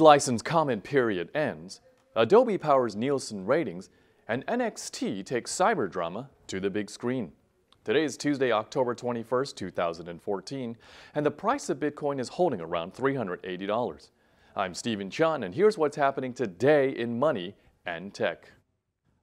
license comment period ends, Adobe powers Nielsen ratings, and NXT takes cyber drama to the big screen. Today is Tuesday, October 21st, 2014, and the price of Bitcoin is holding around $380. I'm Stephen Chun, and here's what's happening today in money and tech.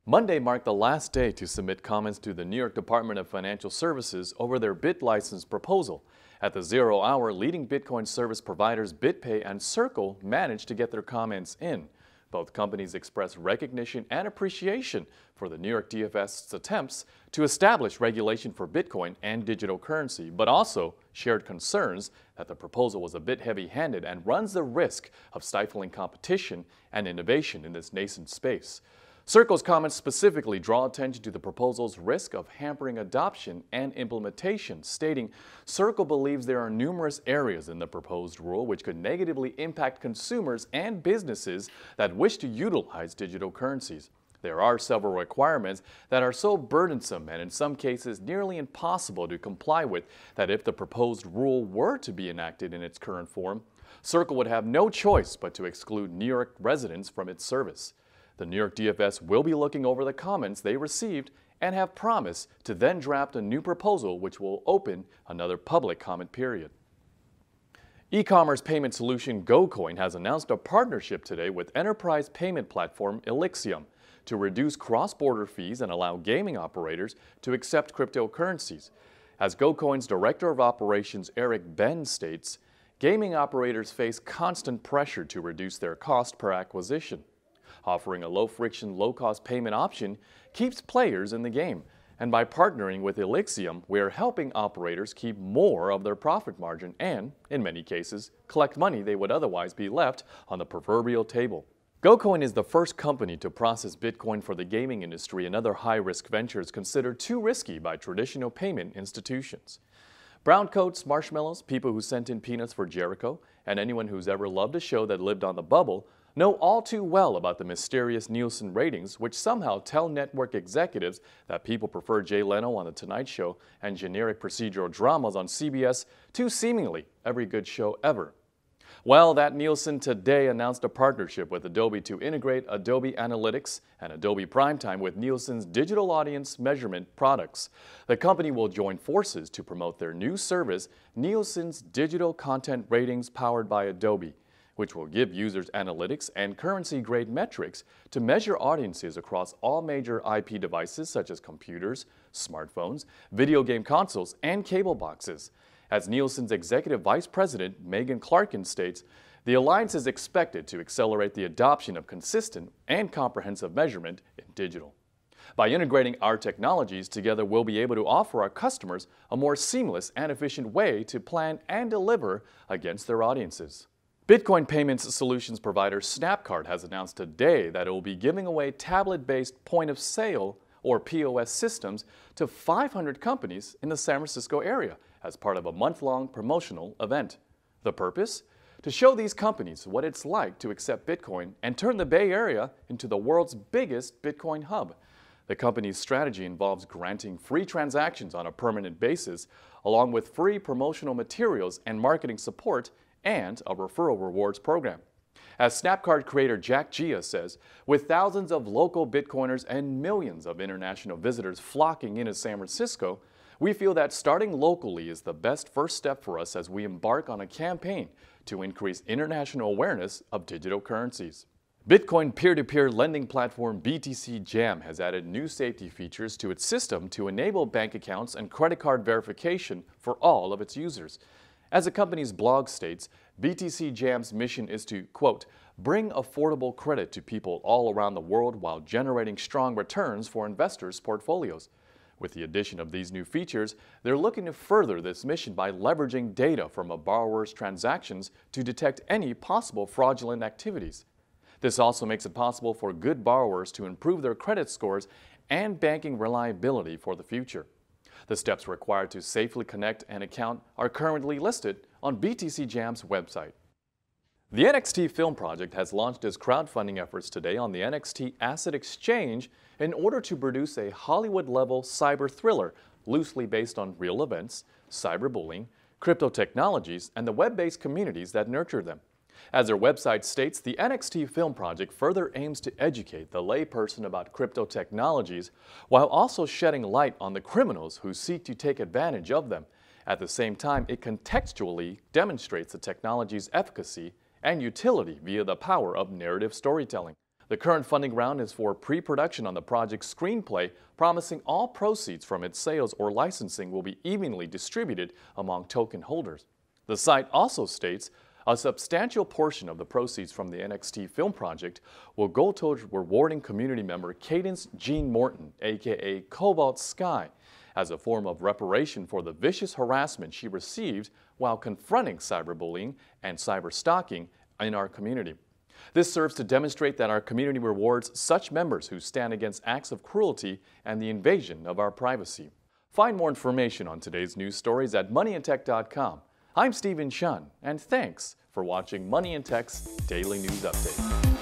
Monday marked the last day to submit comments to the New York Department of Financial Services over their Bit license proposal. At the zero hour, leading Bitcoin service providers BitPay and Circle managed to get their comments in. Both companies expressed recognition and appreciation for the New York DFS's attempts to establish regulation for Bitcoin and digital currency, but also shared concerns that the proposal was a bit heavy handed and runs the risk of stifling competition and innovation in this nascent space. Circle's comments specifically draw attention to the proposal's risk of hampering adoption and implementation, stating Circle believes there are numerous areas in the proposed rule which could negatively impact consumers and businesses that wish to utilize digital currencies. There are several requirements that are so burdensome and in some cases nearly impossible to comply with that if the proposed rule were to be enacted in its current form, Circle would have no choice but to exclude New York residents from its service. The New York DFS will be looking over the comments they received and have promised to then draft a new proposal which will open another public comment period. E-commerce payment solution GoCoin has announced a partnership today with enterprise payment platform Elixium to reduce cross-border fees and allow gaming operators to accept cryptocurrencies. As GoCoin's Director of Operations Eric Ben states, gaming operators face constant pressure to reduce their cost per acquisition. Offering a low-friction, low-cost payment option keeps players in the game. And by partnering with Elixium, we are helping operators keep more of their profit margin and, in many cases, collect money they would otherwise be left on the proverbial table. GoCoin is the first company to process Bitcoin for the gaming industry and other high-risk ventures considered too risky by traditional payment institutions. Browncoats, marshmallows, people who sent in peanuts for Jericho, and anyone who's ever loved a show that lived on the bubble know all too well about the mysterious Nielsen ratings, which somehow tell network executives that people prefer Jay Leno on The Tonight Show and generic procedural dramas on CBS to seemingly every good show ever. Well, that Nielsen today announced a partnership with Adobe to integrate Adobe Analytics and Adobe Primetime with Nielsen's digital audience measurement products. The company will join forces to promote their new service, Nielsen's Digital Content Ratings powered by Adobe which will give users analytics and currency grade metrics to measure audiences across all major IP devices such as computers, smartphones, video game consoles, and cable boxes. As Nielsen's executive vice president, Megan Clarkin, states, the alliance is expected to accelerate the adoption of consistent and comprehensive measurement in digital. By integrating our technologies together, we'll be able to offer our customers a more seamless and efficient way to plan and deliver against their audiences. Bitcoin payments solutions provider Snapcard has announced today that it will be giving away tablet-based point-of-sale or POS systems to 500 companies in the San Francisco area as part of a month-long promotional event. The purpose? To show these companies what it's like to accept Bitcoin and turn the Bay Area into the world's biggest Bitcoin hub. The company's strategy involves granting free transactions on a permanent basis, along with free promotional materials and marketing support and a referral rewards program. As Snapcard creator Jack Gia says, with thousands of local Bitcoiners and millions of international visitors flocking into San Francisco, we feel that starting locally is the best first step for us as we embark on a campaign to increase international awareness of digital currencies. Bitcoin peer-to-peer lending platform BTC Jam has added new safety features to its system to enable bank accounts and credit card verification for all of its users. As the company's blog states, BTC Jam's mission is to, quote, bring affordable credit to people all around the world while generating strong returns for investors' portfolios. With the addition of these new features, they're looking to further this mission by leveraging data from a borrower's transactions to detect any possible fraudulent activities. This also makes it possible for good borrowers to improve their credit scores and banking reliability for the future. The steps required to safely connect an account are currently listed on BTC Jam's website. The NXT Film Project has launched its crowdfunding efforts today on the NXT Asset Exchange in order to produce a Hollywood level cyber thriller loosely based on real events, cyberbullying, crypto technologies, and the web based communities that nurture them. As their website states, the NXT Film Project further aims to educate the layperson about crypto technologies while also shedding light on the criminals who seek to take advantage of them at the same time, it contextually demonstrates the technology's efficacy and utility via the power of narrative storytelling. The current funding round is for pre production on the project's screenplay, promising all proceeds from its sales or licensing will be evenly distributed among token holders. The site also states a substantial portion of the proceeds from the NXT film project will go towards rewarding community member Cadence Jean Morton, aka Cobalt Sky, as a form of reparation for the vicious harassment she received while confronting cyberbullying and cyberstalking in our community. This serves to demonstrate that our community rewards such members who stand against acts of cruelty and the invasion of our privacy. Find more information on today's news stories at moneyandtech.com. I'm Stephen Shun, and thanks for watching Money and Tech's Daily News Update.